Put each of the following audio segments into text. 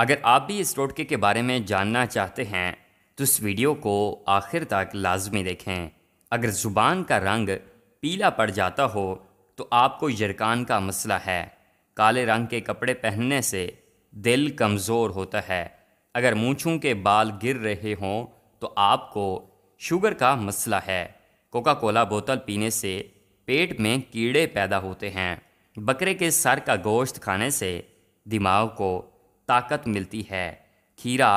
अगर आप भी इस टोटके के बारे में जानना चाहते हैं तो इस वीडियो को आखिर तक लाजमी देखें अगर ज़ुबान का रंग पीला पड़ जाता हो तो आपको यरकान का मसला है काले रंग के कपड़े पहनने से दिल कमज़ोर होता है अगर मूछों के बाल गिर रहे हों तो आपको शुगर का मसला है कोका कोला बोतल पीने से पेट में कीड़े पैदा होते हैं बकरे के सर का गोश्त खाने से दिमाग को ताकत मिलती है खीरा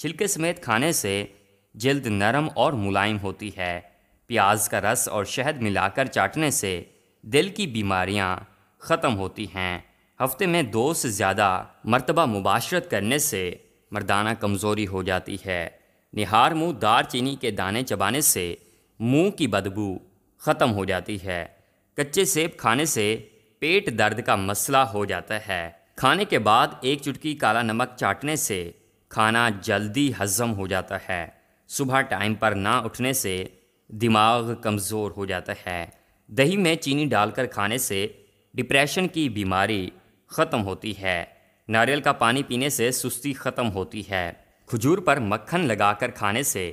छिलके समेत खाने से जल्द नरम और मुलायम होती है प्याज का रस और शहद मिलाकर चाटने से दिल की बीमारियां ख़त्म होती हैं हफ्ते में दो से ज़्यादा मरतबा मुबाशरत करने से मर्दाना कमज़ोरी हो जाती है निहार मुँह दार चीनी के दाने चबाने से मुंह की बदबू ख़त्म हो जाती है कच्चे सेब खाने से पेट दर्द का मसला हो जाता है खाने के बाद एक चुटकी काला नमक चाटने से खाना जल्दी हजम हो जाता है सुबह टाइम पर ना उठने से दिमाग कमज़ोर हो जाता है दही में चीनी डालकर खाने से डिप्रेशन की बीमारी ख़त्म होती है नारियल का पानी पीने से सुस्ती ख़त्म होती है खजूर पर मक्खन लगाकर खाने से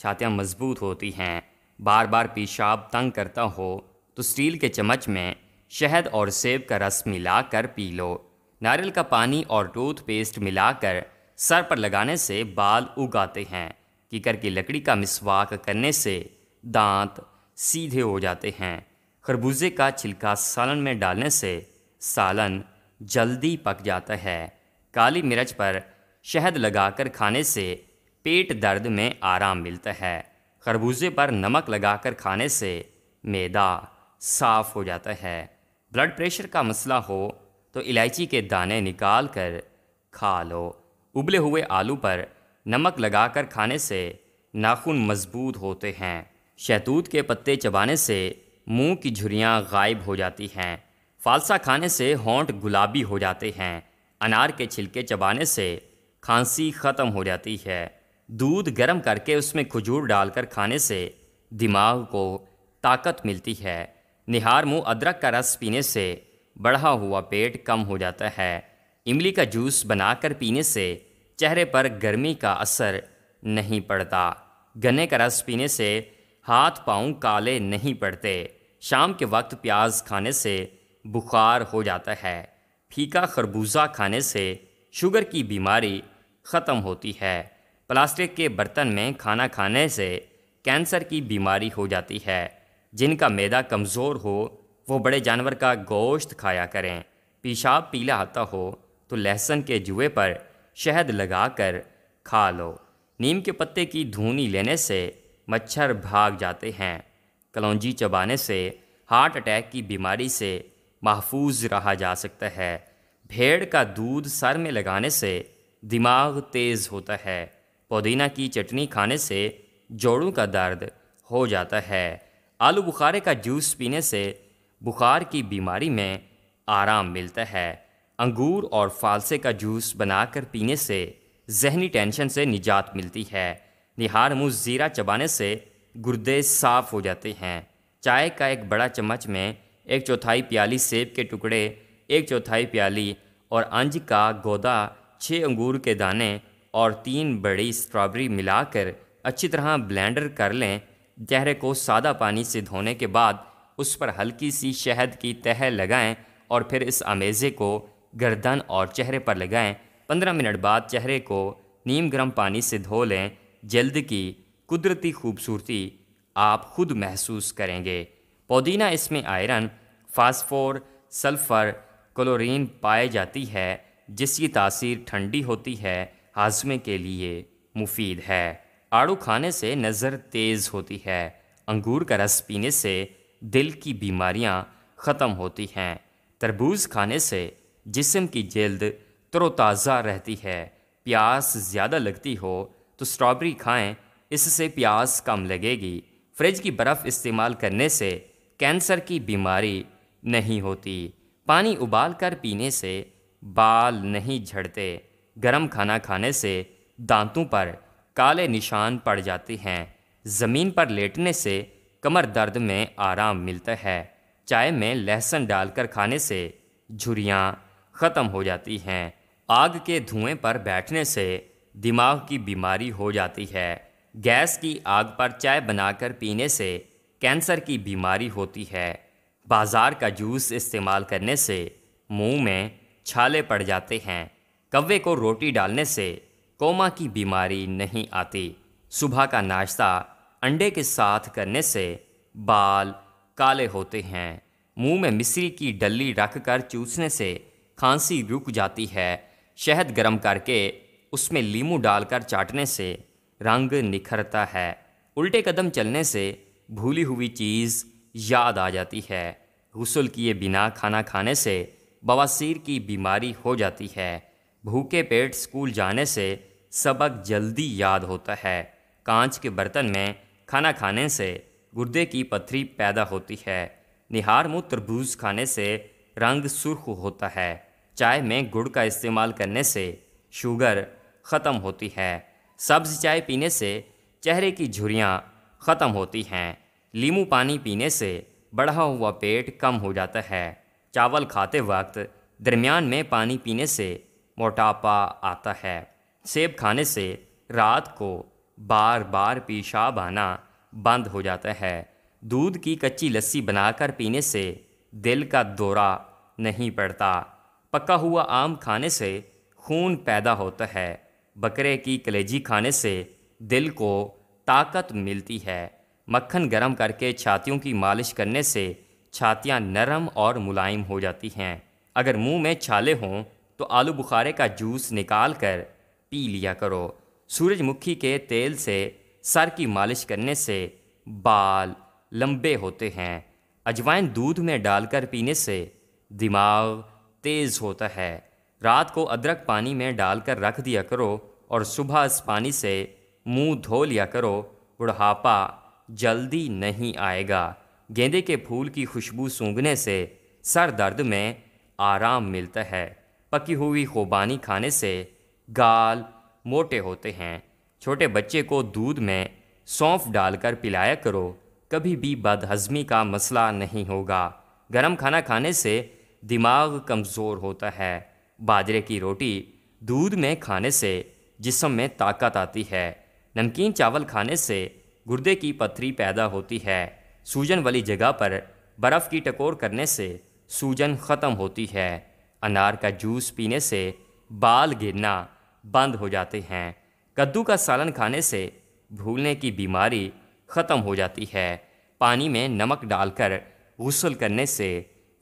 छातियाँ मजबूत होती हैं बार बार पेशाब तंग करता हो तो स्टील के चम्मच में शहद और सेब का रस मिलाकर पी लो नारियल का पानी और टूथपेस्ट मिलाकर सर पर लगाने से बाल उगाते हैं कीकर की लकड़ी का मिसवाक करने से दांत सीधे हो जाते हैं खरबूजे का छिलका सालन में डालने से सालन जल्दी पक जाता है काली मिर्च पर शहद लगाकर खाने से पेट दर्द में आराम मिलता है खरबूजे पर नमक लगाकर खाने से मैदा साफ हो जाता है ब्लड प्रेशर का मसला हो तो इलायची के दाने निकाल कर खा लो उबले हुए आलू पर नमक लगाकर खाने से नाखून मजबूत होते हैं शहतूत के पत्ते चबाने से मुंह की झुरियाँ गायब हो जाती हैं फालसा खाने से होंट गुलाबी हो जाते हैं अनार के छिलके चबाने से खांसी ख़त्म हो जाती है दूध गर्म करके उसमें खजूर डालकर खाने से दिमाग को ताकत मिलती है निहार मुंह अदरक का रस पीने से बढ़ा हुआ पेट कम हो जाता है इमली का जूस बनाकर पीने से चेहरे पर गर्मी का असर नहीं पड़ता गन्ने का रस पीने से हाथ पाँव काले नहीं पड़ते शाम के वक्त प्याज खाने से बुखार हो जाता है फीका खरबूजा खाने से शुगर की बीमारी ख़त्म होती है प्लास्टिक के बर्तन में खाना खाने से कैंसर की बीमारी हो जाती है जिनका मैदा कमज़ोर हो वो बड़े जानवर का गोश्त खाया करें पेशाब पीला आता हो तो लहसुन के जुए पर शहद लगाकर खा लो नीम के पत्ते की धुनी लेने से मच्छर भाग जाते हैं कलौजी चबाने से हार्ट अटैक की बीमारी से महफूज रहा जा सकता है भेड़ का दूध सर में लगाने से दिमाग तेज़ होता है पुदीना की चटनी खाने से जोड़ों का दर्द हो जाता है आलू बुखारे का जूस पीने से बुखार की बीमारी में आराम मिलता है अंगूर और फालसे का जूस बनाकर पीने से जहनी टेंशन से निजात मिलती है निहार मुँह ज़ीरा चबाने से गुर्दे साफ हो जाते हैं चाय का एक बड़ा चम्मच में एक चौथाई प्याली सेब के टुकड़े एक चौथाई प्याली और अंज का गोदा छः अंगूर के दाने और तीन बड़ी स्ट्रॉबेरी मिलाकर अच्छी तरह ब्लेंडर कर लें चेहरे को सादा पानी से धोने के बाद उस पर हल्की सी शहद की तह लगाएं और फिर इस अमेज़े को गर्दन और चेहरे पर लगाएं पंद्रह मिनट बाद चेहरे को नीम गर्म पानी से धो लें जल्द की कुदरती खूबसूरती आप खुद महसूस करेंगे पुदीना इसमें आयरन फास्फोर सल्फ़र क्लोरीन पाए जाती है जिसकी तासीर ठंडी होती है हाजमे के लिए मुफीद है आड़ू खाने से नज़र तेज़ होती है अंगूर का रस पीने से दिल की बीमारियां ख़त्म होती हैं तरबूज खाने से जिसम की जल्द तरोताज़ा रहती है प्यास ज़्यादा लगती हो तो स्ट्रॉबेरी खाएं इससे प्यास कम लगेगी फ्रिज की बर्फ़ इस्तेमाल करने से कैंसर की बीमारी नहीं होती पानी उबाल कर पीने से बाल नहीं झड़ते गर्म खाना खाने से दांतों पर काले निशान पड़ जाते हैं ज़मीन पर लेटने से कमर दर्द में आराम मिलता है चाय में लहसुन डालकर खाने से झुरियाँ ख़त्म हो जाती हैं आग के धुएं पर बैठने से दिमाग की बीमारी हो जाती है गैस की आग पर चाय बनाकर पीने से कैंसर की बीमारी होती है बाज़ार का जूस इस्तेमाल करने से मुंह में छाले पड़ जाते हैं कव्वे को रोटी डालने से कोमा की बीमारी नहीं आती सुबह का नाश्ता अंडे के साथ करने से बाल काले होते हैं मुंह में मिश्री की डली कर चूसने से खांसी रुक जाती है शहद गर्म करके उसमें लीमू डालकर चाटने से रंग निखरता है उल्टे कदम चलने से भूली हुई चीज़ याद आ जाती है गसल किए बिना खाना खाने से बवासीर की बीमारी हो जाती है भूखे पेट स्कूल जाने से सबक जल्दी याद होता है कांच के बर्तन में खाना खाने से गुर्दे की पथरी पैदा होती है निहार मुँह तरबूज खाने से रंग सुर्ख होता है चाय में गुड़ का इस्तेमाल करने से शुगर ख़त्म होती है सब्ज़ चाय पीने से चेहरे की झुरियाँ ख़त्म होती हैं लीमू पानी पीने से बढ़ा हुआ पेट कम हो जाता है चावल खाते वक्त दरमियान में पानी पीने से मोटापा आता है सेब खाने से रात को बार बार पेशाब आना बंद हो जाता है दूध की कच्ची लस्सी बनाकर पीने से दिल का दौरा नहीं पड़ता पका हुआ आम खाने से खून पैदा होता है बकरे की कलेजी खाने से दिल को ताकत मिलती है मक्खन गर्म करके छातियों की मालिश करने से छातियाँ नरम और मुलायम हो जाती हैं अगर मुंह में छाले हों तो आलू बुखारे का जूस निकाल कर पी लिया करो सूरजमुखी के तेल से सर की मालिश करने से बाल लंबे होते हैं अजवाइन दूध में डालकर पीने से दिमाग तेज़ होता है रात को अदरक पानी में डालकर रख दिया करो और सुबह इस पानी से मुंह धो लिया करो बुढ़ापा जल्दी नहीं आएगा गेंदे के फूल की खुशबू सूंघने से सर दर्द में आराम मिलता है पकी हुई खोबानी खाने से गाल मोटे होते हैं छोटे बच्चे को दूध में सौंफ डालकर पिलाया करो कभी भी बदहज़मी का मसला नहीं होगा गर्म खाना खाने से दिमाग कमज़ोर होता है बाजरे की रोटी दूध में खाने से जिसम में ताकत आती है नमकीन चावल खाने से गुर्दे की पथरी पैदा होती है सूजन वाली जगह पर बर्फ़ की टकोर करने से सूजन ख़त्म होती है अनार का जूस पीने से बाल गिरना बंद हो जाते हैं कद्दू का सालन खाने से भूलने की बीमारी ख़त्म हो जाती है पानी में नमक डालकर गसल करने से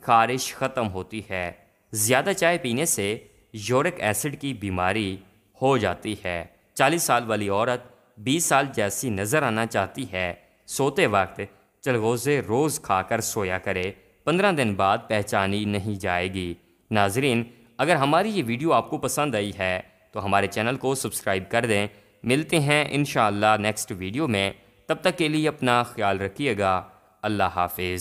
खारिश ख़त्म होती है ज़्यादा चाय पीने से यूरिक एसिड की बीमारी हो जाती है चालीस साल वाली औरत बीस साल जैसी नज़र आना चाहती है सोते वक्त चलगोज़े रोज़ खाकर सोया करे पंद्रह दिन बाद पहचानी नहीं जाएगी नाजरीन अगर हमारी ये वीडियो आपको पसंद आई है तो हमारे चैनल को सब्सक्राइब कर दें मिलते हैं इन नेक्स्ट वीडियो में तब तक के लिए अपना ख्याल रखिएगा अल्लाह हाफिज़